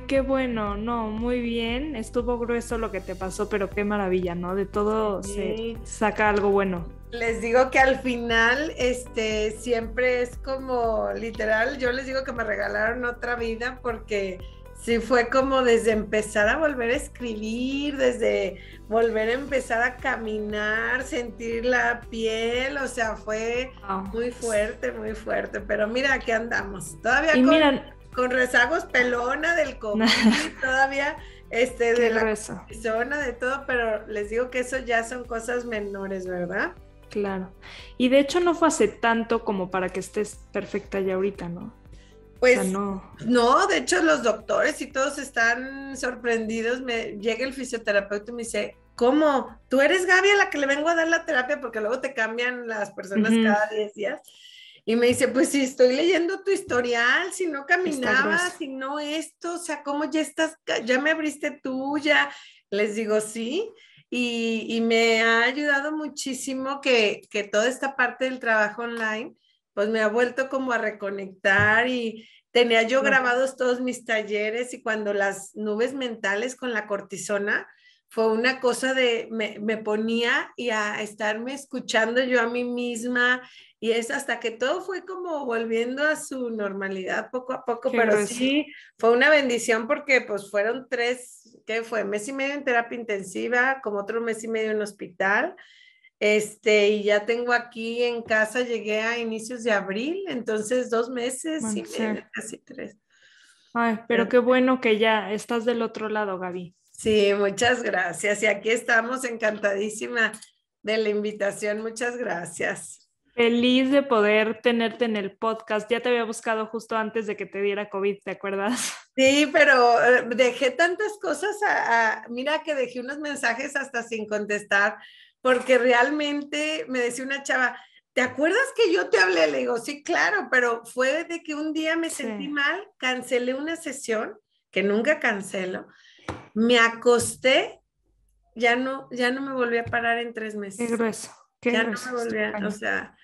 qué bueno, no, muy bien, estuvo grueso lo que te pasó, pero qué maravilla, ¿no? De todo se saca algo bueno. Les digo que al final, este, siempre es como literal, yo les digo que me regalaron otra vida porque sí fue como desde empezar a volver a escribir, desde volver a empezar a caminar, sentir la piel, o sea, fue muy fuerte, muy fuerte, pero mira, aquí andamos, todavía con rezagos pelona del COVID, todavía este, de la zona, de todo, pero les digo que eso ya son cosas menores, ¿verdad? Claro. Y de hecho no fue hace tanto como para que estés perfecta ya ahorita, ¿no? Pues no. no, de hecho los doctores y todos están sorprendidos. Me llega el fisioterapeuta y me dice, ¿cómo? ¿Tú eres Gaby a la que le vengo a dar la terapia? Porque luego te cambian las personas cada 10 días. Y me dice, pues si estoy leyendo tu historial, si no caminabas, si no esto, o sea, ¿cómo ya estás, ya me abriste tú, ya? Les digo, sí. Y, me ha ayudado muchísimo que, toda esta parte del trabajo online, pues me ha vuelto como a reconectar y, tenía yo grabados todos mis talleres y cuando las nubes mentales con la cortisona fue una cosa de me, me ponía y a estarme escuchando yo a mí misma y es hasta que todo fue como volviendo a su normalidad poco a poco, pero sí, fue una bendición porque pues fueron tres, ¿qué fue? Mes y medio en terapia intensiva, como otro mes y medio en hospital. Este, y ya tengo aquí en casa, llegué a inicios de abril, entonces dos meses y pues, eh. casi tres. Ay, pero qué bueno que ya estás del otro lado, Gaby. Sí, muchas gracias. Y aquí estamos encantadísima de la invitación. Muchas gracias. Feliz de poder tenerte en el podcast. Ya te había buscado justo antes de que te diera COVID, ¿te acuerdas? Sí, pero eh, dejé tantas cosas a, mira que dejé unos mensajes hasta sin contestar, porque realmente me decía una chava, ¿te acuerdas que yo te hablé? Le digo, sí, claro, pero fue de que un día me sentí mal, cancelé una sesión, que nunca cancelo, me acosté, ya no, ya no me volví a parar en tres meses. Qué grueso. ya no me volví a,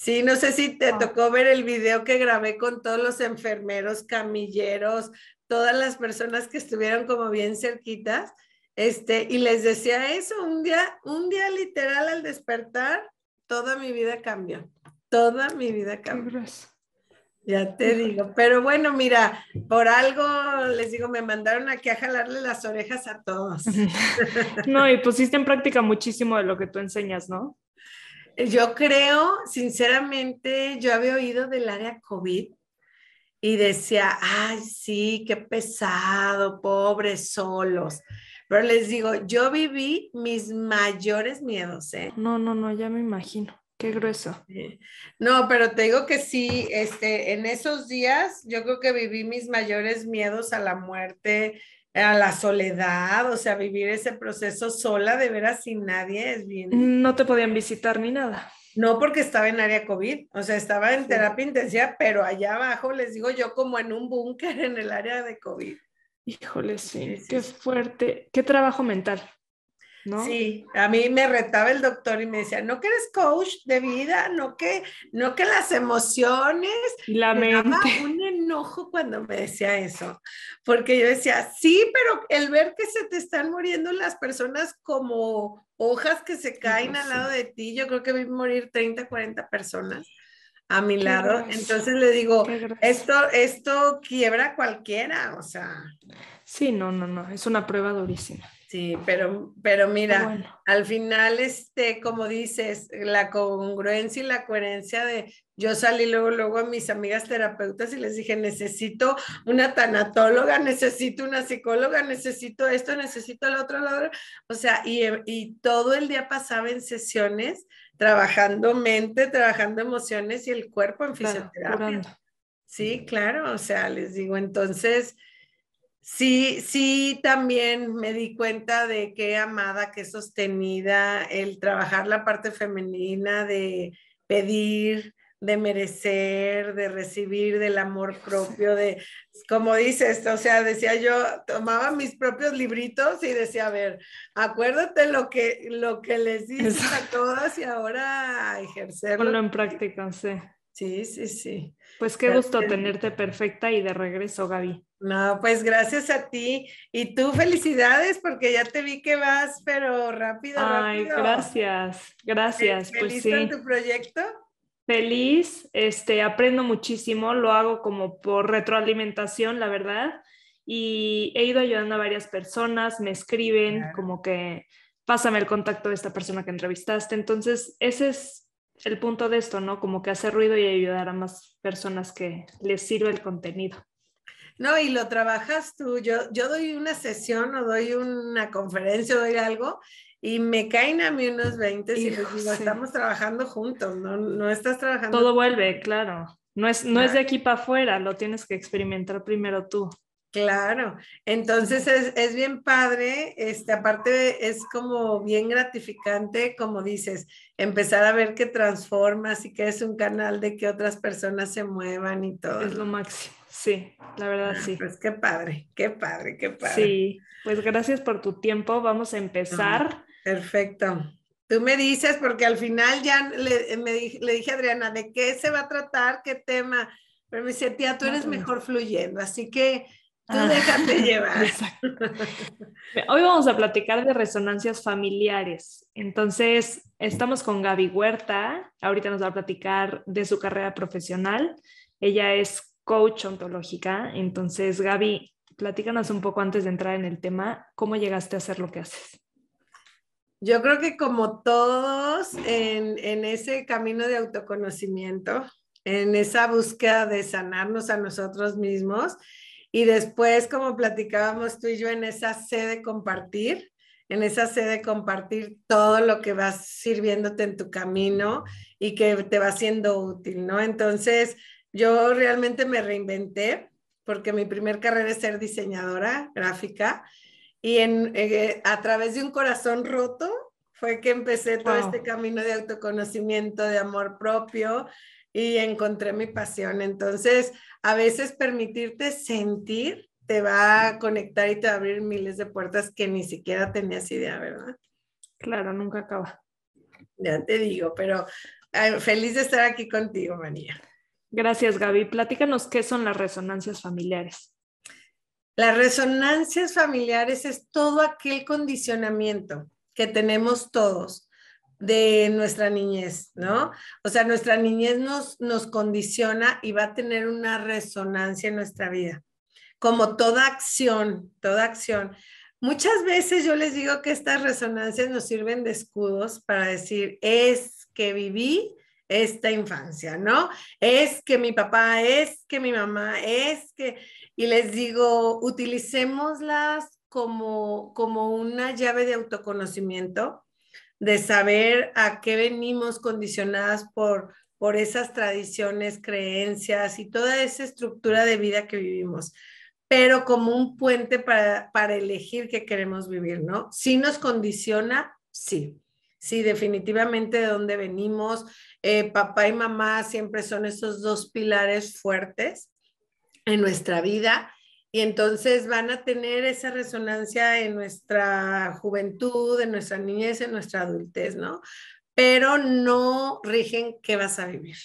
Sí, no sé si te ah. tocó ver el video que grabé con todos los enfermeros, camilleros, todas las personas que estuvieron como bien cerquitas, este, y les decía eso, un día, un día literal al despertar, toda mi vida cambió, toda mi vida cambió. Ya te digo, pero bueno, mira, por algo les digo, me mandaron aquí a jalarle las orejas a todos. No, y pusiste en práctica muchísimo de lo que tú enseñas, ¿no? Yo creo, sinceramente, yo había oído del área COVID y decía, ay, sí, qué pesado, pobres, solos. Pero les digo, yo viví mis mayores miedos, ¿eh? No, no, no, ya me imagino. Qué grueso. No, pero te digo que sí, este, en esos días yo creo que viví mis mayores miedos a la muerte, a la soledad, o sea, vivir ese proceso sola, de veras sin nadie, es bien. No te podían visitar ni nada. No, porque estaba en área COVID, o sea, estaba en terapia intensiva, pero allá abajo, les digo yo, como en un búnker en el área de COVID. Híjole, sí qué fuerte, qué trabajo mental. Sí, a mí me retaba el doctor y me decía, no que eres coach de vida, no que, no que las emociones. La me un enojo cuando me decía eso, porque yo decía, sí, pero el ver que se te están muriendo las personas como hojas que se caen al lado de ti, yo creo que vi morir 30, 40 personas a mi lado, entonces le digo, esto, esto quiebra cualquiera, o sea. Sí, no, no, no, es una prueba durísima. Sí, pero, pero mira, al final, este, como dices, la congruencia y la coherencia de yo salí luego, luego a mis amigas terapeutas y les dije, necesito una tanatóloga, necesito una psicóloga, necesito esto, necesito el otro, lado O sea, y, todo el día pasaba en sesiones, trabajando mente, trabajando emociones y el cuerpo en fisioterapia. Sí, claro, o sea, les digo, entonces Sí, sí, también me di cuenta de qué amada, qué sostenida, el trabajar la parte femenina de pedir, de merecer, de recibir del amor propio, de, como dices, o sea, decía yo, tomaba mis propios libritos y decía, a ver, acuérdate lo que, lo que les dices a todas y ahora ejercerlo. Ponlo en práctica, sí. Sí, sí, sí. Pues qué gusto tenerte perfecta y de regreso, Gaby. No, pues gracias a ti. Y tú felicidades porque ya te vi que vas, pero rápido. Ay, gracias, gracias. Pues ¿Feliz con tu proyecto? Feliz, este, aprendo muchísimo, lo hago como por retroalimentación, la verdad. Y he ido ayudando a varias personas, me escriben como que pásame el contacto de esta persona que entrevistaste. Entonces, ese es el punto de esto, ¿no? Como que hacer ruido y ayudar a más personas que les sirva el contenido. No, y lo trabajas tú. Yo, yo doy una sesión o doy una conferencia o doy algo y me caen a mí unos 20 y digo, estamos trabajando juntos, ¿no? no estás trabajando. Todo vuelve, claro. No es, no es de aquí para afuera, lo tienes que experimentar primero tú. Claro, entonces es, bien padre, este, aparte es como bien gratificante, como dices, empezar a ver que transformas y que es un canal de que otras personas se muevan y todo. Es lo máximo, sí, la verdad sí. Pues qué padre, qué padre, qué padre. Sí, pues gracias por tu tiempo, vamos a empezar. Ah, perfecto. Tú me dices, porque al final ya le, le dije a Adriana, ¿de qué se va a tratar? ¿Qué tema? Pero me dice, tía, tú eres mejor fluyendo, así que Tú déjate ah, llevar. Hoy vamos a platicar de resonancias familiares. Entonces, estamos con Gaby Huerta. Ahorita nos va a platicar de su carrera profesional. Ella es coach ontológica. Entonces, Gaby, platícanos un poco antes de entrar en el tema, ¿cómo llegaste a hacer lo que haces? Yo creo que como todos en ese camino de autoconocimiento, en esa búsqueda de sanarnos a nosotros mismos, y después, como platicábamos tú y yo en esa sede compartir, en esa sede compartir todo lo que vas sirviéndote en tu camino y que te va siendo útil, ¿no? Entonces, yo realmente me reinventé porque mi primer carrera es ser diseñadora gráfica y en, eh, a través de un corazón roto fue que empecé todo este camino de autoconocimiento, de amor propio, y encontré mi pasión. Entonces, a veces permitirte sentir te va a conectar y te va a abrir miles de puertas que ni siquiera tenías idea, ¿verdad? Claro, nunca acaba. Ya te digo, pero feliz de estar aquí contigo, María. Gracias, Gaby. Platícanos qué son las resonancias familiares. Las resonancias familiares es todo aquel condicionamiento que tenemos todos de nuestra niñez, ¿no? O sea, nuestra niñez nos, nos condiciona y va a tener una resonancia en nuestra vida, como toda acción, toda acción. Muchas veces yo les digo que estas resonancias nos sirven de escudos para decir, es que viví esta infancia, ¿no? Es que mi papá, es que mi mamá, es que... Y les digo, utilicémoslas como, como una llave de autoconocimiento, de saber a qué venimos condicionadas por, esas tradiciones, creencias y toda esa estructura de vida que vivimos, pero como un puente para, elegir qué queremos vivir, ¿no? Si nos condiciona, sí. Sí, definitivamente de dónde venimos. Eh, papá y mamá siempre son esos dos pilares fuertes en nuestra vida y entonces van a tener esa resonancia en nuestra juventud, en nuestra niñez, en nuestra adultez, ¿no? Pero no rigen qué vas a vivir,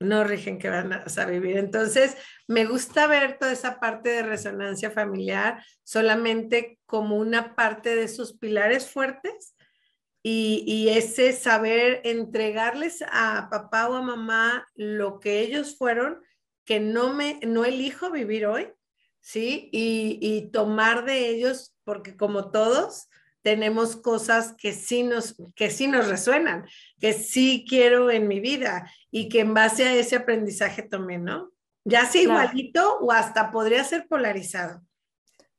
no rigen qué vas a vivir. Entonces, me gusta ver toda esa parte de resonancia familiar solamente como una parte de sus pilares fuertes y, y, ese saber entregarles a papá o a mamá lo que ellos fueron, que no me no elijo vivir hoy, ¿sí? Y, tomar de ellos, porque como todos, tenemos cosas que sí, nos, que sí nos resuenan, que sí quiero en mi vida y que en base a ese aprendizaje tomé, ¿no? Ya sea igualito o hasta podría ser polarizado.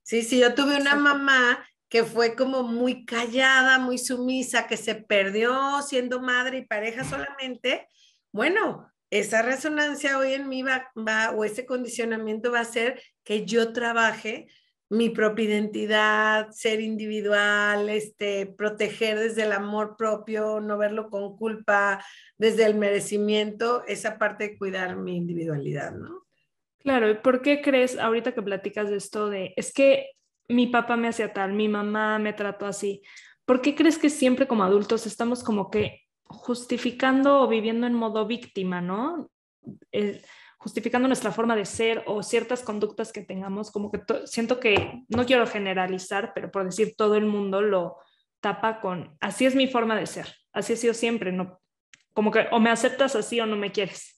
Sí, sí, yo tuve una mamá que fue como muy callada, muy sumisa, que se perdió siendo madre y pareja solamente. Bueno, esa resonancia hoy en mí va, o ese condicionamiento va a ser que yo trabaje mi propia identidad, ser individual, este, proteger desde el amor propio, no verlo con culpa, desde el merecimiento, esa parte de cuidar mi individualidad, ¿no? Claro, ¿y por qué crees ahorita que platicas de esto de, es que mi papá me hacía tal, mi mamá me trató así? ¿Por qué crees que siempre como adultos estamos como que justificando o viviendo en modo víctima, ¿no? Eh, justificando nuestra forma de ser o ciertas conductas que tengamos, como que siento que, no quiero generalizar, pero por decir todo el mundo lo tapa con, así es mi forma de ser, así ha sido siempre, no, como que o me aceptas así o no me quieres.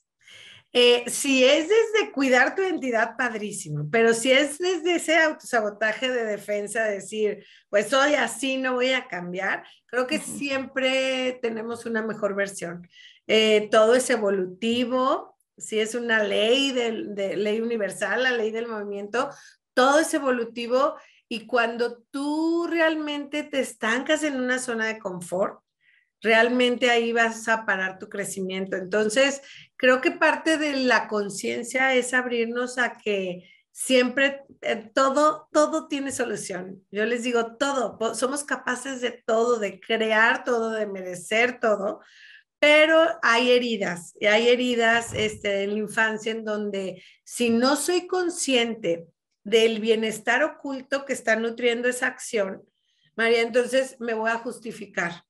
Eh, si es desde cuidar tu identidad, padrísimo, pero si es desde ese autosabotaje de defensa, decir, pues soy así, no voy a cambiar, creo que siempre tenemos una mejor versión. Eh, todo es evolutivo, si es una ley de, ley universal, la ley del movimiento, todo es evolutivo y cuando tú realmente te estancas en una zona de confort, realmente ahí vas a parar tu crecimiento. Entonces, creo que parte de la conciencia es abrirnos a que siempre eh, todo todo tiene solución. Yo les digo todo, somos capaces de todo, de crear todo, de merecer todo pero hay heridas, y hay heridas en este, la infancia en donde si no soy consciente del bienestar oculto que está nutriendo esa acción, María, entonces me voy a justificar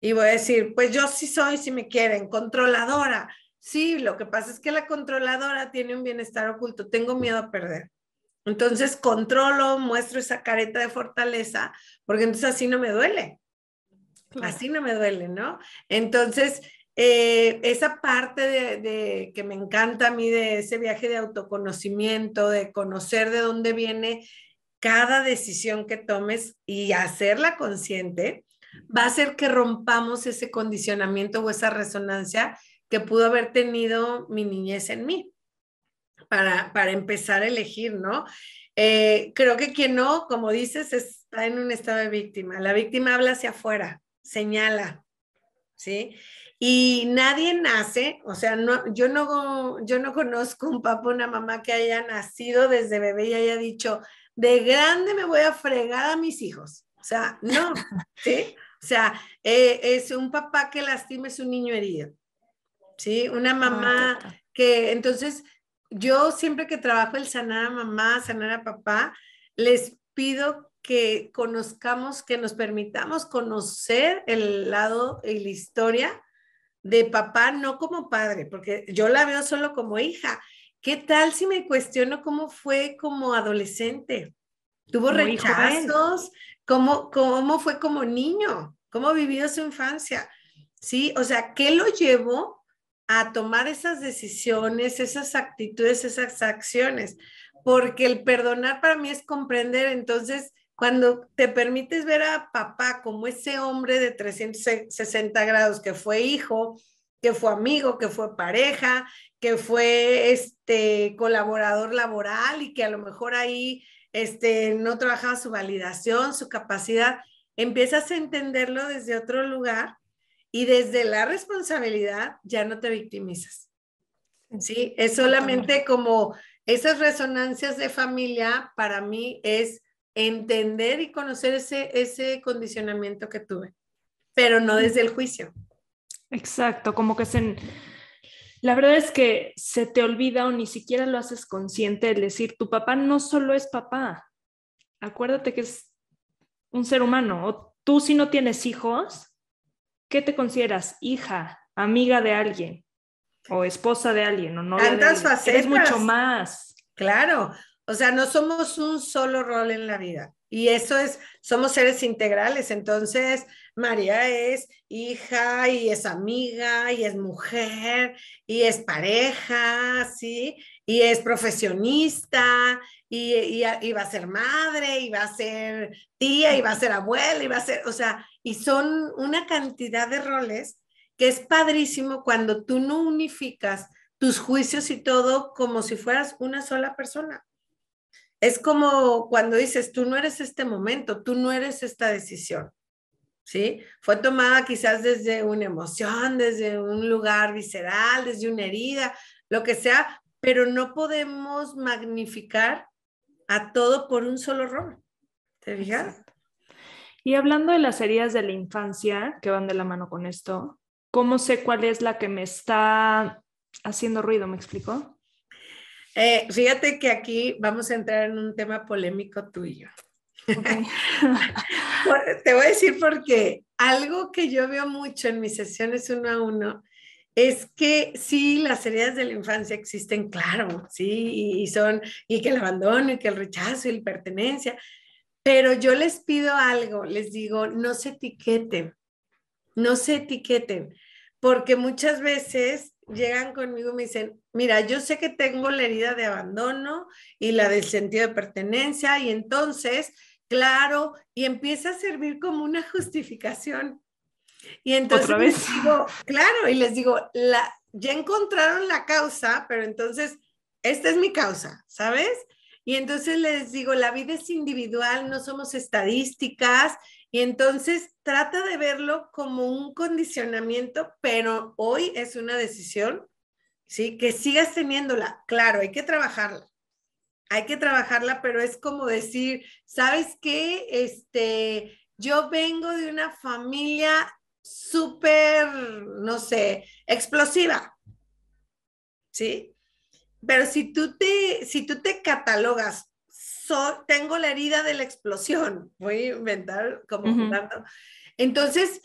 y voy a decir, pues yo sí soy, si me quieren, controladora. Sí, lo que pasa es que la controladora tiene un bienestar oculto, tengo miedo a perder. Entonces controlo, muestro esa careta de fortaleza, porque entonces así no me duele. Así no me duele, ¿no? Entonces, eh, esa parte de, que me encanta a mí de ese viaje de autoconocimiento, de conocer de dónde viene cada decisión que tomes y hacerla consciente, va a hacer que rompamos ese condicionamiento o esa resonancia que pudo haber tenido mi niñez en mí para, empezar a elegir, ¿no? Eh, creo que quien no, como dices, está en un estado de víctima. La víctima habla hacia afuera, señala, ¿sí? Y nadie nace, o sea, no, yo, no, yo no conozco un papá, una mamá que haya nacido desde bebé y haya dicho, de grande me voy a fregar a mis hijos. O sea, no, ¿sí? O sea, eh, es un papá que lastime a su niño herido, ¿sí? Una mamá que, entonces, yo siempre que trabajo el sanar a mamá, sanar a papá, les pido que conozcamos, que nos permitamos conocer el lado y la historia de papá, no como padre, porque yo la veo solo como hija. ¿Qué tal si me cuestiono cómo fue como adolescente? ¿Tuvo rechazos? ¿Cómo, ¿Cómo fue como niño? ¿Cómo vivió su infancia? ¿Sí? O sea, ¿qué lo llevó a tomar esas decisiones, esas actitudes, esas acciones? Porque el perdonar para mí es comprender, entonces, cuando te permites ver a papá como ese hombre de 360 grados que fue hijo, que fue amigo, que fue pareja, que fue este colaborador laboral y que a lo mejor ahí este no trabajaba su validación, su capacidad, empiezas a entenderlo desde otro lugar y desde la responsabilidad ya no te victimizas. Sí, es solamente como esas resonancias de familia para mí es entender y conocer ese, ese condicionamiento que tuve, pero no mm. desde el juicio. Exacto, como que se... La verdad es que se te olvida o ni siquiera lo haces consciente el decir, tu papá no solo es papá, acuérdate que es un ser humano, o tú si no tienes hijos, ¿qué te consideras? Hija, amiga de alguien, o esposa de alguien, o no. Tantas mucho más. Claro, o sea, no somos un solo rol en la vida. Y eso es, somos seres integrales. Entonces, María es hija y es amiga y es mujer y es pareja, ¿sí? Y es profesionista y, y, va a ser madre y va a ser tía y va a ser abuela y va a ser, o sea, y son una cantidad de roles que es padrísimo cuando tú no unificas tus juicios y todo como si fueras una sola persona. Es como cuando dices, tú no eres este momento, tú no eres esta decisión. ¿Sí? Fue tomada quizás desde una emoción, desde un lugar visceral, desde una herida, lo que sea, pero no podemos magnificar a todo por un solo rol. ¿Te fijas? Y hablando de las heridas de la infancia, que van de la mano con esto, ¿cómo sé cuál es la que me está haciendo ruido? ¿Me explico? Eh, fíjate que aquí vamos a entrar en un tema polémico tuyo. Te voy a decir porque algo que yo veo mucho en mis sesiones uno a uno es que sí, las heridas de la infancia existen, claro, sí, y son, y que el abandono, y que el rechazo, y la pertenencia, pero yo les pido algo, les digo, no se etiqueten, no se etiqueten, porque muchas veces llegan conmigo y me dicen, mira, yo sé que tengo la herida de abandono y la del sentido de pertenencia y entonces, claro, y empieza a servir como una justificación. Y entonces Les digo, claro, y les digo, la, ya encontraron la causa, pero entonces, esta es mi causa, ¿sabes? Y entonces les digo, la vida es individual, no somos estadísticas y entonces trata de verlo como un condicionamiento, pero hoy es una decisión, ¿sí? Que sigas teniéndola. Claro, hay que trabajarla. Hay que trabajarla, pero es como decir, ¿sabes qué? Este, yo vengo de una familia súper, no sé, explosiva. ¿Sí? Pero si tú te, si tú te catalogas tengo la herida de la explosión. Voy a inventar como uh Entonces,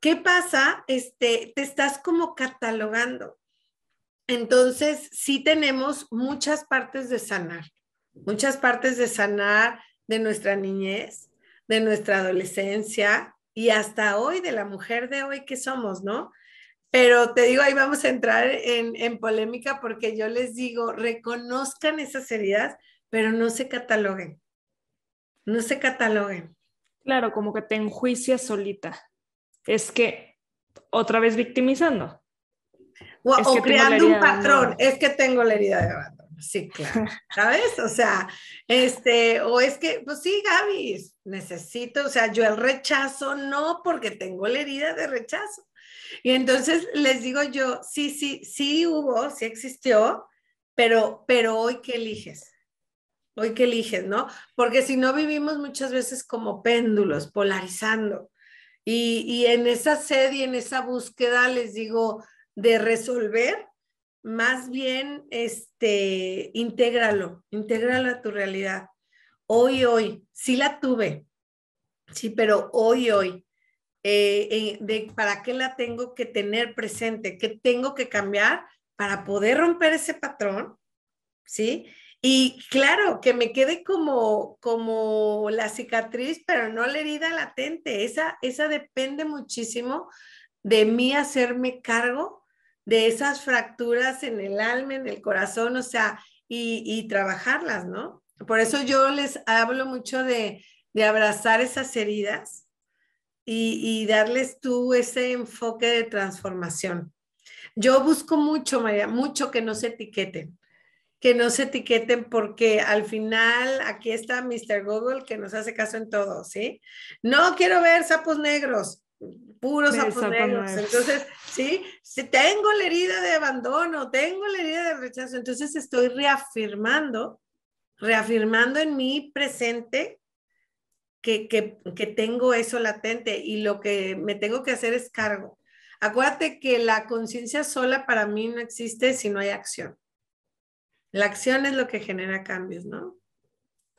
¿qué pasa? Este, te estás como catalogando. Entonces, si tenemos muchas partes de sanar, muchas partes de sanar de nuestra niñez, de nuestra adolescencia y hasta hoy, de la mujer de hoy que somos, ¿no? Pero te digo, ahí vamos a entrar en, en polémica porque yo les digo, reconozcan esas heridas pero no se cataloguen. No se cataloguen. Claro, como que te enjuicias solita. Es que otra vez victimizando. O, creando un patrón, es que tengo la herida de abandono. Sí, claro. ¿Sabes? O sea, este, o es que, pues sí, Gaby, necesito, o sea, yo el rechazo no porque tengo la herida de rechazo. Y entonces les digo yo, sí, sí, sí hubo, sí existió, pero, pero hoy, ¿qué eliges? hoy que eliges, ¿no? Porque si no vivimos muchas veces como péndulos, polarizando. Y, en esa sed y en esa búsqueda, les digo, de resolver, más bien, este, intégralo, intégralo a tu realidad. Hoy, hoy, sí la tuve, sí, pero hoy, hoy, eh, eh, de para qué la tengo que tener presente, qué tengo que cambiar para poder romper ese patrón, ¿sí? Y claro, que me quede como, como la cicatriz, pero no la herida latente. Esa, esa depende muchísimo de mí hacerme cargo de esas fracturas en el alma, en el corazón, o sea, y, trabajarlas, ¿no? Por eso yo les hablo mucho de, abrazar esas heridas y, y, darles tú ese enfoque de transformación. Yo busco mucho, María, mucho que no se etiqueten que no se etiqueten porque al final aquí está Mr. Google que nos hace caso en todo, ¿sí? No quiero ver sapos negros, puros sapos, negros. Entonces, ¿sí? Si tengo la herida de abandono, tengo la herida de rechazo, entonces estoy reafirmando, reafirmando en mi presente que tengo eso latente y lo que me tengo que hacer es cargo. Acuérdate que la conciencia sola para mí no existe si no hay acción. La acción es lo que genera cambios, ¿no?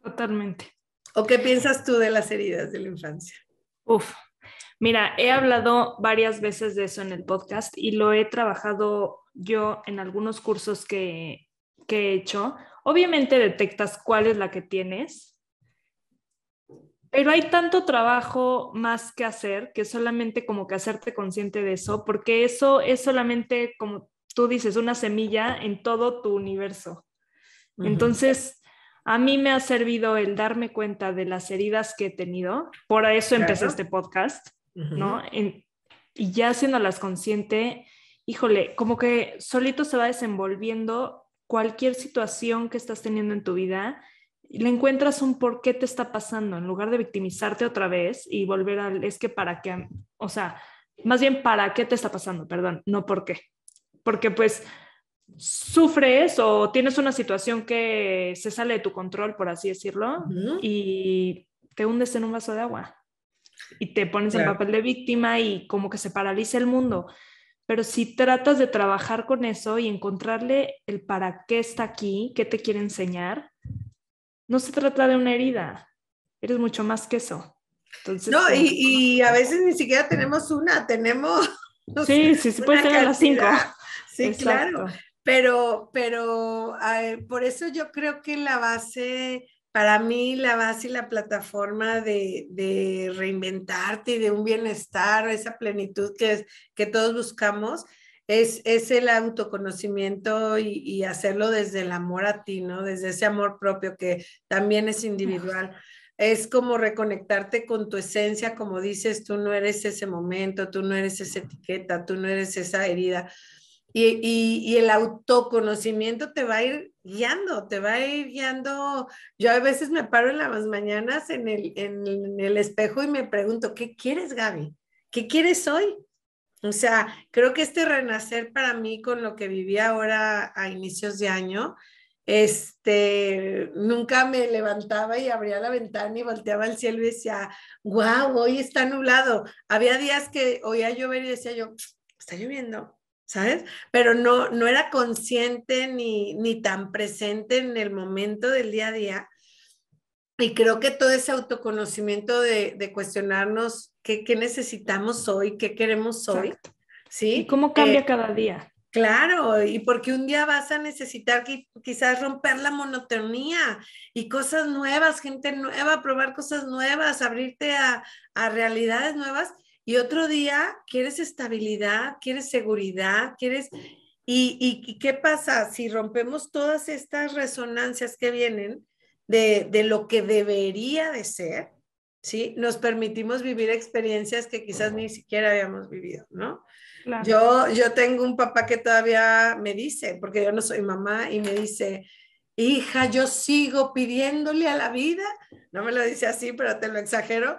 Totalmente. ¿O qué piensas tú de las heridas de la infancia? Uf, mira, he hablado varias veces de eso en el podcast y lo he trabajado yo en algunos cursos que, he hecho. Obviamente detectas cuál es la que tienes, pero hay tanto trabajo más que hacer que solamente como que hacerte consciente de eso, porque eso es solamente como tú dices, una semilla en todo tu universo. Entonces, a mí me ha servido el darme cuenta de las heridas que he tenido, por eso empecé este podcast, ¿no? y ya haciéndolas consciente, híjole, como que solito se va desenvolviendo cualquier situación que estás teniendo en tu vida le encuentras un por qué te está pasando en lugar de victimizarte otra vez y volver al es que para qué, o sea, más bien para qué te está pasando, perdón, no por qué porque pues sufres o tienes una situación que se sale de tu control, por así decirlo, y te hundes en un vaso de agua y te pones en papel de víctima y como que se paraliza el mundo. Pero si tratas de trabajar con eso y encontrarle el para qué está aquí, qué te quiere enseñar, no se trata de una herida, eres mucho más que eso. Entonces, no, pues, y, a veces ni siquiera tenemos una, tenemos... sí, sí, sí, puede tener las cinco. Sí, claro. Pero, pero por eso yo creo que la base, para mí la base y la plataforma de, reinventarte y de un bienestar, esa plenitud que, que todos buscamos, es, el autoconocimiento y, y, hacerlo desde el amor a ti, ¿no? Desde ese amor propio que también es individual. Es como reconectarte con tu esencia, como dices, tú no eres ese momento, tú no eres esa etiqueta, tú no eres esa herida. Y, el autoconocimiento te va a ir guiando, te va a ir guiando. Yo a veces me paro en las mañanas en el, espejo y me pregunto, ¿qué quieres, Gaby? ¿Qué quieres hoy? O sea, creo que este renacer para mí con lo que vivía ahora a inicios de año, este, nunca me levantaba y abría la ventana y volteaba al cielo y decía, wow, hoy está nublado. Había días que oía llover y decía yo, está lloviendo, ¿sabes? Pero no, no era consciente ni, ni tan presente en el momento del día a día. Y creo que todo ese autoconocimiento de, cuestionarnos qué, necesitamos hoy, qué queremos hoy, ¿sí? cómo cambia eh, cada día? Claro, y porque un día vas a necesitar quizás romper la monotonía y cosas nuevas, gente nueva, probar cosas nuevas, abrirte a, a realidades nuevas, y otro día quieres estabilidad, quieres seguridad, quieres... ¿Y, qué pasa si rompemos todas estas resonancias que vienen de, de, lo que debería de ser? ¿Sí? Nos permitimos vivir experiencias que quizás ni siquiera habíamos vivido, ¿no? Yo, yo tengo un papá que todavía me dice, porque yo no soy mamá, y me dice, hija, yo sigo pidiéndole a la vida, no me lo dice así, pero te lo exagero,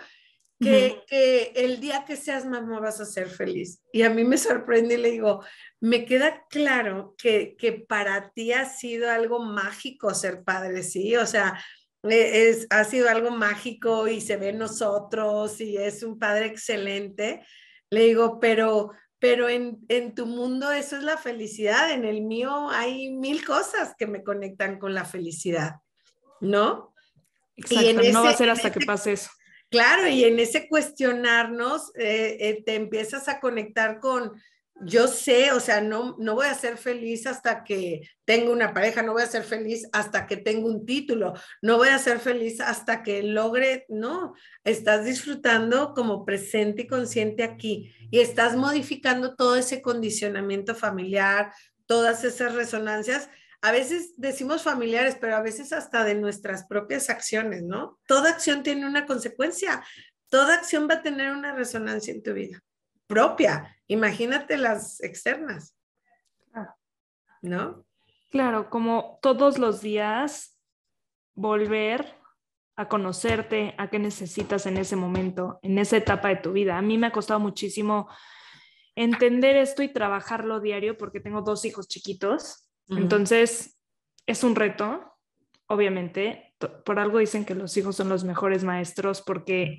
que, el día que seas mamá vas a ser feliz. Y a mí me sorprende y le digo, me queda claro que, para ti ha sido algo mágico ser padre, ¿sí? O sea, e, es, ha sido algo mágico y se ve en nosotros y es un padre excelente. Le digo, pero, pero en, tu mundo eso es la felicidad, en el mío hay mil cosas que me conectan con la felicidad, ¿no? Exacto, no va a ser hasta que pase eso. Claro, y en ese cuestionarnos eh, eh, te empiezas a conectar con, yo sé, o sea, no, no voy a ser feliz hasta que tenga una pareja, no voy a ser feliz hasta que tenga un título, no voy a ser feliz hasta que logre, no, estás disfrutando como presente y consciente aquí y estás modificando todo ese condicionamiento familiar, todas esas resonancias a veces decimos familiares, pero a veces hasta de nuestras propias acciones, ¿no? Toda acción tiene una consecuencia, toda acción va a tener una resonancia en tu vida propia, imagínate las externas, ¿no? Claro, como todos los días volver a conocerte, a qué necesitas en ese momento, en esa etapa de tu vida. A mí me ha costado muchísimo entender esto y trabajarlo diario porque tengo dos hijos chiquitos entonces, es un reto, obviamente. Por algo dicen que los hijos son los mejores maestros porque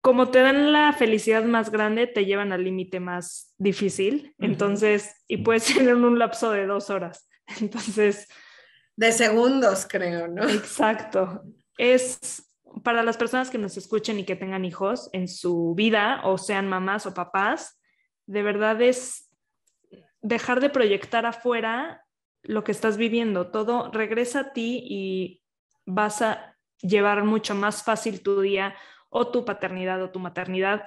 como te dan la felicidad más grande, te llevan al límite más difícil. Entonces, y puede ser en un lapso de dos horas. Entonces... De segundos, creo, ¿no? Exacto. Es, para las personas que nos escuchen y que tengan hijos en su vida o sean mamás o papás, de verdad es dejar de proyectar afuera lo que estás viviendo, todo regresa a ti y vas a llevar mucho más fácil tu día o tu paternidad o tu maternidad.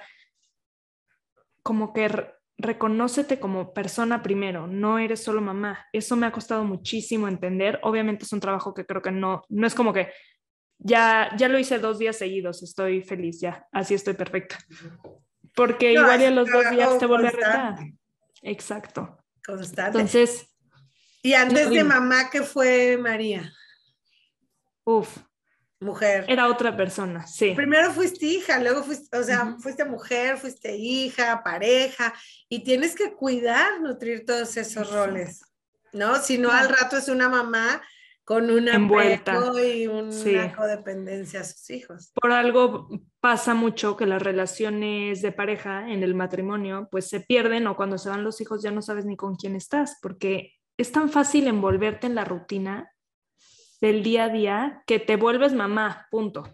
Como que reconócete como persona primero, no eres solo mamá. Eso me ha costado muchísimo entender. Obviamente es un trabajo que creo que no, no es como que ya, ya lo hice dos días seguidos, estoy feliz, ya, así estoy perfecta. Porque igual en los dos días te vuelve a Exacto. Constante. Entonces. Y antes de mamá, que fue María? Uf. Mujer. Era otra persona, sí. Primero fuiste hija, luego fuiste, o sea, fuiste mujer, fuiste hija, pareja, y tienes que cuidar, nutrir todos esos roles, ¿no? Si no, al rato es una mamá con una envuelta y una codependencia a sus hijos. Por algo pasa mucho que las relaciones de pareja en el matrimonio pues se pierden o cuando se van los hijos ya no sabes ni con quién estás porque es tan fácil envolverte en la rutina del día a día que te vuelves mamá, punto.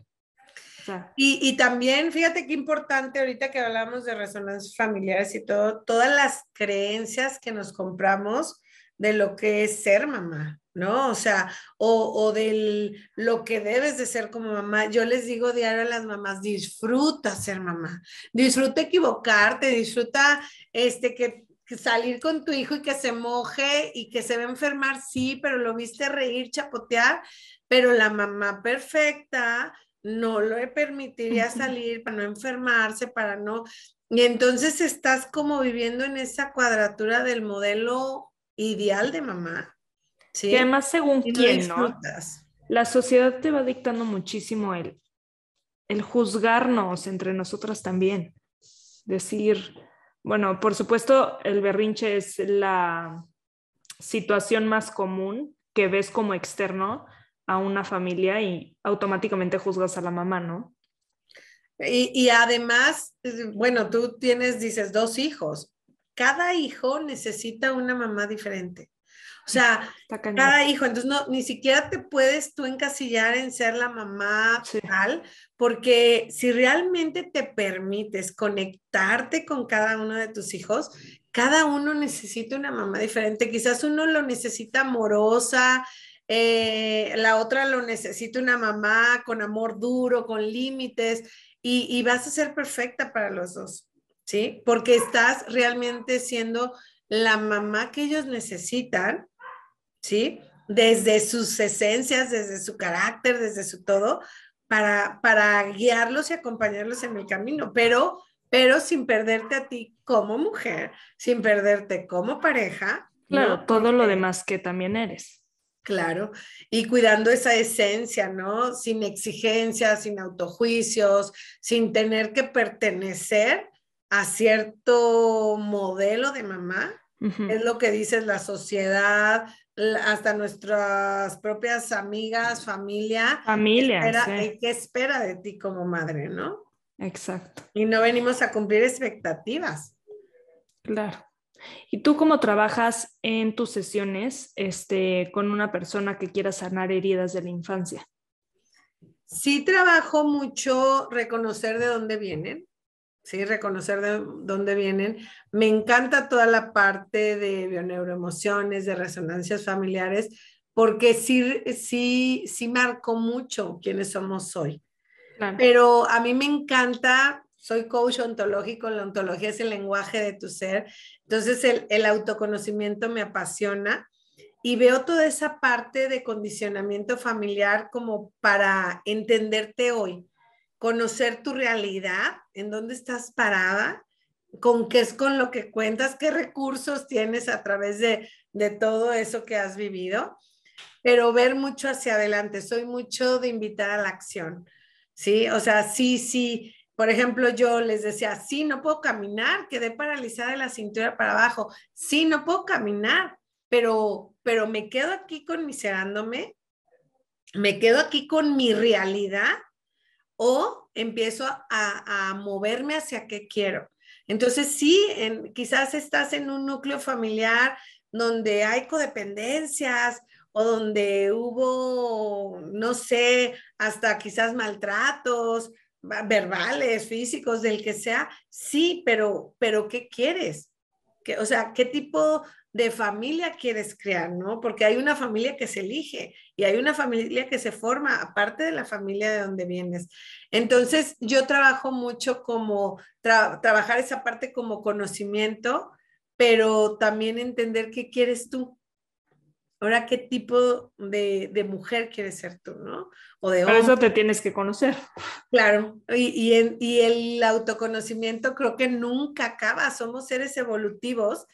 y, también, fíjate qué importante ahorita que hablamos de resonancias familiares y todo, todas las creencias que nos compramos de lo que es ser mamá. ¿no? O sea, o, o del lo que debes de ser como mamá. Yo les digo diario a las mamás, disfruta ser mamá, disfruta equivocarte, disfruta este que salir con tu hijo y que se moje y que se va enfermar, sí, pero lo viste reír, chapotear, pero la mamá perfecta no lo permitiría salir para no enfermarse, para no... Y entonces estás como viviendo en esa cuadratura del modelo ideal de mamá, además, según quién, ¿no? La sociedad te va dictando muchísimo el, el juzgarnos entre nosotras también. Decir, bueno, por supuesto, el berrinche es la situación más común que ves como externo a una familia y automáticamente juzgas a la mamá, ¿no? y, además, bueno, tú tienes, dices, dos hijos. Cada hijo necesita una mamá diferente. O sea, cada hijo, entonces no, ni siquiera te puedes tú encasillar en ser la mamá real, porque si realmente te permites conectarte con cada uno de tus hijos, cada uno necesita una mamá diferente. Quizás uno lo necesita amorosa, eh, la otra lo necesita una mamá con amor duro, con límites, y, y vas a ser perfecta para los dos, ¿sí? Porque estás realmente siendo la mamá que ellos necesitan ¿sí? Desde sus esencias, desde su carácter, desde su todo, para, para guiarlos y acompañarlos en el camino, pero, pero sin perderte a ti como mujer, sin perderte como pareja. Claro, todo lo eh, demás que también eres. Claro, y cuidando esa esencia, ¿no? Sin exigencias, sin autojuicios, sin tener que pertenecer a cierto modelo de mamá, es lo que dice la sociedad, hasta nuestras propias amigas, familia. Familia. ¿Qué espera, ¿Qué espera de ti como madre, no? Exacto. Y no venimos a cumplir expectativas. Claro. ¿Y tú cómo trabajas en tus sesiones este, con una persona que quiera sanar heridas de la infancia? Sí, trabajo mucho reconocer de dónde vienen. ¿sí? reconocer de dónde vienen. Me encanta toda la parte de bioneuroemociones, de resonancias familiares, porque sí, sí, sí marcó mucho quiénes somos hoy. Pero a mí me encanta, soy coach ontológico, la ontología es el lenguaje de tu ser, entonces el, el autoconocimiento me apasiona y veo toda esa parte de condicionamiento familiar como para entenderte hoy conocer tu realidad, en dónde estás parada, con qué es con lo que cuentas, qué recursos tienes a través de, de todo eso que has vivido, pero ver mucho hacia adelante. Soy mucho de invitar a la acción, ¿sí? O sea, sí, sí. Por ejemplo, yo les decía, sí, no puedo caminar, quedé paralizada de la cintura para abajo. Sí, no puedo caminar, pero, pero me quedo aquí con miserándome, me quedo aquí con mi realidad o empiezo a, moverme hacia qué quiero. Entonces, sí, quizás estás en un núcleo familiar donde hay codependencias o donde hubo, no sé, hasta quizás maltratos verbales, físicos, del que sea, sí, pero, pero ¿qué quieres? o sea, ¿qué tipo de familia quieres crear, ¿no? Porque hay una familia que se elige y hay una familia que se forma aparte de la familia de donde vienes. Entonces, yo trabajo mucho como trabajar esa parte como conocimiento, pero también entender qué quieres tú. Ahora, qué tipo de, mujer quieres ser tú, ¿no? O de Por eso te tienes que conocer. Claro, y, y el autoconocimiento creo que nunca acaba, somos seres evolutivos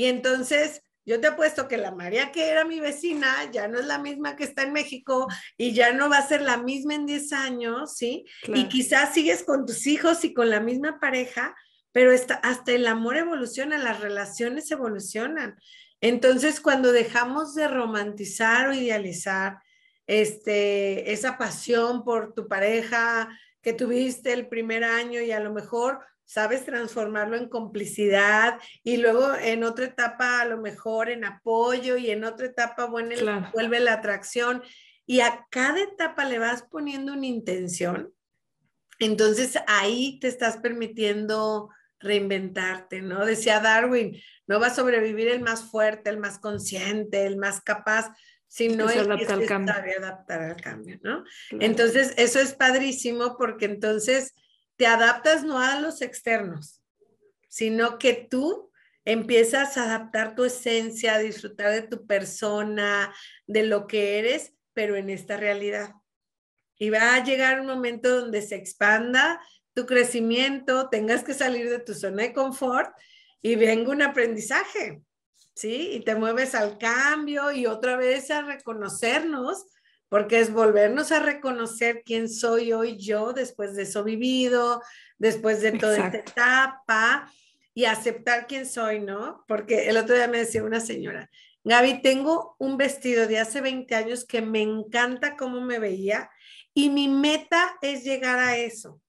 y entonces, yo te apuesto que la María que era mi vecina ya no es la misma que está en México y ya no va a ser la misma en 10 años, ¿sí? Y quizás sigues con tus hijos y con la misma pareja, pero hasta el amor evoluciona, las relaciones evolucionan. Entonces, cuando dejamos de romantizar o idealizar este, esa pasión por tu pareja que tuviste el primer año y a lo mejor sabes transformarlo en complicidad y luego en otra etapa a lo mejor en apoyo y en otra etapa bueno, vuelve la atracción y a cada etapa le vas poniendo una intención. Entonces ahí te estás permitiendo reinventarte, ¿no? Decía Darwin, no va a sobrevivir el más fuerte, el más consciente, el más capaz, sino el que se sabe adaptar al cambio, ¿no? Entonces eso es padrísimo porque entonces te adaptas no a los externos, sino que tú empiezas a adaptar tu esencia, a disfrutar de tu persona, de lo que eres, pero en esta realidad. Y va a llegar un momento donde se expanda tu crecimiento, tengas que salir de tu zona de confort y venga un aprendizaje, ¿sí? Y te mueves al cambio y otra vez a reconocernos porque es volvernos a reconocer quién soy hoy yo después de eso vivido, después de toda esta etapa y aceptar quién soy, ¿no? Porque el otro día me decía una señora, Gaby, tengo un vestido de hace 20 años que me encanta cómo me veía y mi meta es llegar a eso.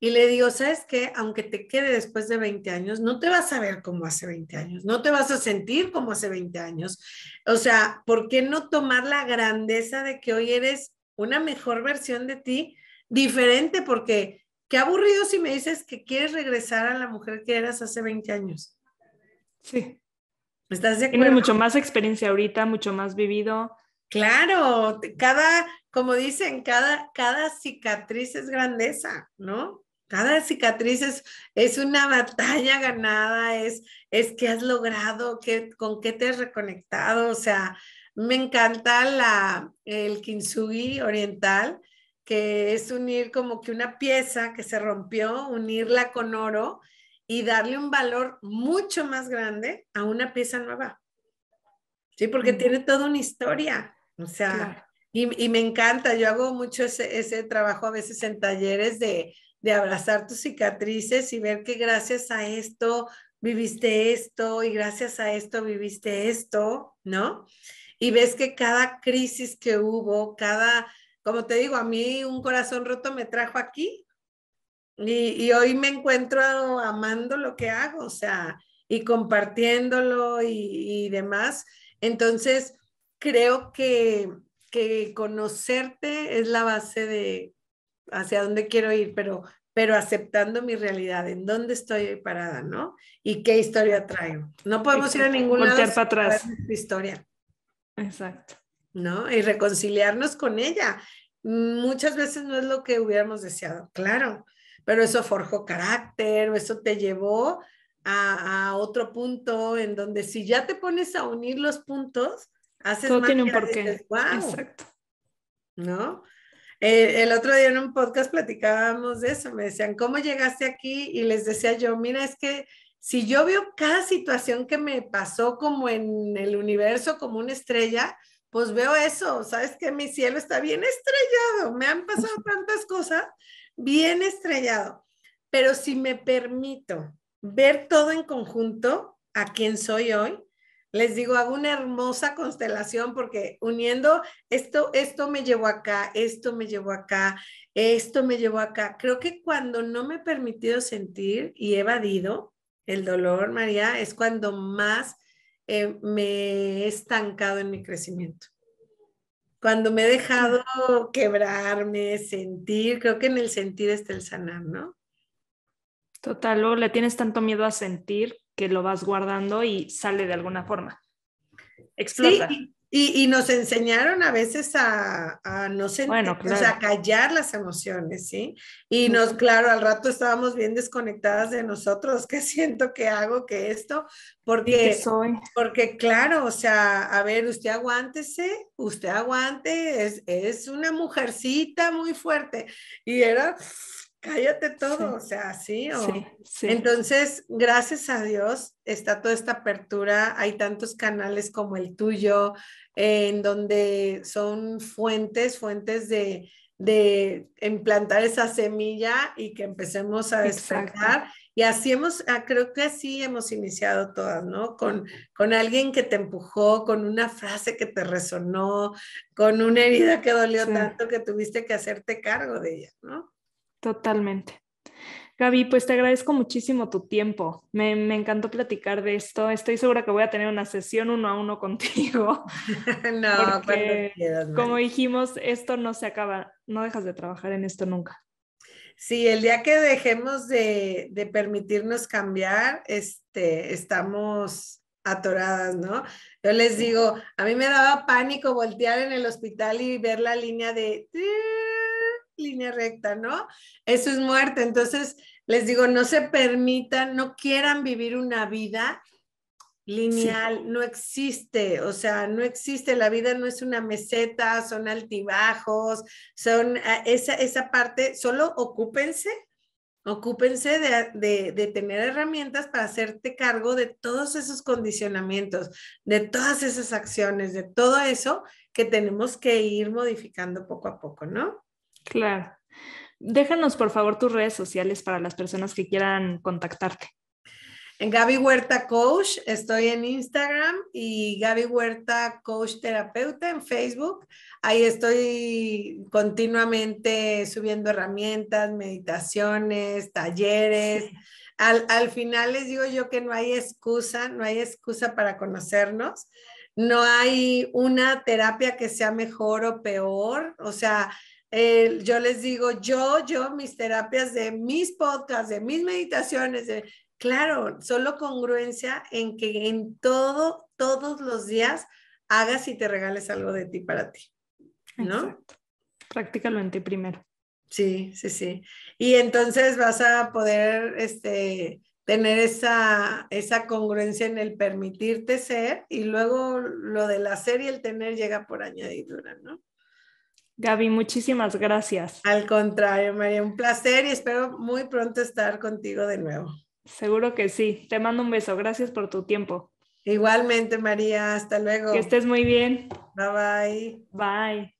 Y le digo, ¿sabes qué? Aunque te quede después de 20 años, no te vas a ver como hace 20 años, no te vas a sentir como hace 20 años. O sea, ¿por qué no tomar la grandeza de que hoy eres una mejor versión de ti diferente? Porque qué aburrido si me dices que quieres regresar a la mujer que eras hace 20 años. Sí. ¿Estás de acuerdo? mucho más experiencia ahorita, mucho más vivido. Claro, cada, como dicen, cada, cada cicatriz es grandeza, ¿no? Cada cicatriz es, una batalla ganada, es, es qué has logrado, que con qué te has reconectado. O sea, me encanta la, el kintsugi oriental, que es unir como que una pieza que se rompió, unirla con oro y darle un valor mucho más grande a una pieza nueva. Sí, porque tiene toda una historia. O sea, y, me encanta, yo hago mucho ese, ese trabajo a veces en talleres de de abrazar tus cicatrices y ver que gracias a esto viviste esto y gracias a esto viviste esto, ¿no? Y ves que cada crisis que hubo, cada, como te digo, a mí un corazón roto me trajo aquí y, y hoy me encuentro amando lo que hago, o sea, y compartiéndolo y, y demás. Entonces, creo que, que conocerte es la base de, hacia dónde quiero ir, pero, pero aceptando mi realidad, en dónde estoy parada, ¿no? Y qué historia traigo. No podemos ir a ninguna para atrás. historia. Exacto. ¿No? Y reconciliarnos con ella. Muchas veces no es lo que hubiéramos deseado, claro, pero eso forjó carácter, eso te llevó a, a otro punto en donde si ya te pones a unir los puntos, haces Todo tiene un porqué. Exacto. ¿No? Eh, el otro día en un podcast platicábamos de eso, me decían, ¿cómo llegaste aquí? Y les decía yo, mira, es que si yo veo cada situación que me pasó como en el universo, como una estrella, pues veo eso, ¿sabes que Mi cielo está bien estrellado, me han pasado tantas cosas, bien estrellado. Pero si me permito ver todo en conjunto, a quién soy hoy, les digo, hago una hermosa constelación porque uniendo esto, esto me llevó acá, esto me llevó acá, esto me llevó acá. Creo que cuando no me he permitido sentir y he evadido el dolor, María, es cuando más eh, me he estancado en mi crecimiento. Cuando me he dejado quebrarme, sentir, creo que en el sentir está el sanar, ¿no? Total, luego le tienes tanto miedo a sentir que lo vas guardando y sale de alguna forma. Explota. y, nos enseñaron a veces a, no sentir, bueno, o sea, a callar las emociones, ¿sí? Y nos, claro, al rato estábamos bien desconectadas de nosotros, que siento que hago que esto, porque, soy. porque claro, o sea, a ver, usted aguántese, usted aguante, es, es una mujercita muy fuerte. Y era cállate todo, o sea, sí, o... Entonces, gracias a Dios, está toda esta apertura, hay tantos canales como el tuyo, en donde son fuentes, fuentes de, implantar esa semilla y que empecemos a despejar. Y así hemos, ah, creo que así hemos iniciado todas, ¿no? Con, con alguien que te empujó, con una frase que te resonó, con una herida que dolió tanto que tuviste que hacerte cargo de ella, ¿no? Totalmente. Gaby, pues te agradezco muchísimo tu tiempo. Me, encantó platicar de esto. Estoy segura que voy a tener una sesión uno a uno contigo. no, porque, como dijimos, esto no se acaba. No dejas de trabajar en esto nunca. Sí, el día que dejemos de, de permitirnos cambiar, este, estamos atoradas, ¿no? Yo les digo, a mí me daba pánico voltear en el hospital y ver la línea de línea recta, ¿no? Eso es muerte. Entonces, les digo, no se permitan, no quieran vivir una vida lineal, no existe, o sea, no existe, la vida no es una meseta, son altibajos, son ah, esa, esa parte, solo ocúpense, ocúpense de, de tener herramientas para hacerte cargo de todos esos condicionamientos, de todas esas acciones, de todo eso que tenemos que ir modificando poco a poco, ¿no? Claro. Déjanos, por favor, tus redes sociales para las personas que quieran contactarte. En Gaby Huerta Coach, estoy en Instagram y Gaby Huerta Coach Terapeuta en Facebook. Ahí estoy continuamente subiendo herramientas, meditaciones, talleres. Al, al, final les digo yo que no hay excusa, no hay excusa para conocernos. No hay una terapia que sea mejor o peor. O sea, yo les digo, yo, yo, mis terapias de mis podcasts, de mis meditaciones, claro, solo congruencia en que en todo, todos los días hagas y te regales algo de ti para ti, ¿no? prácticamente en ti primero. Sí, sí, sí. Y entonces vas a poder este, tener esa, esa congruencia en el permitirte ser y luego lo del hacer y el tener llega por añadidura, ¿no? Gaby, muchísimas gracias. Al contrario, María, un placer y espero muy pronto estar contigo de nuevo. Seguro que sí. Te mando un beso. Gracias por tu tiempo. Igualmente, María. Hasta luego. Que estés muy bien. Bye bye. Bye.